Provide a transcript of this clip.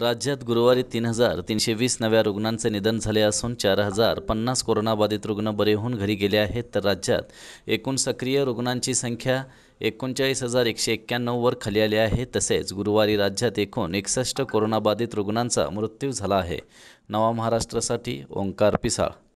राज्यात गुरुवारी तीन हजार तीनशे वीस नव्या रुग्णांचे निधन झाले असून चार हजार पन्नास कोरोनाबाधित रुग्ण बरे होऊन घरी गेले आहेत तर राज्यात एकूण सक्रिय रुग्णांची संख्या एकोणचाळीस हजार एकशे एक्क्याण्णववर खाली आली आहे तसेच गुरुवारी राज्यात एकूण एकसष्ट कोरोनाबाधित रुग्णांचा मृत्यू झाला आहे नवा महाराष्ट्रासाठी ओंकार पिसाळ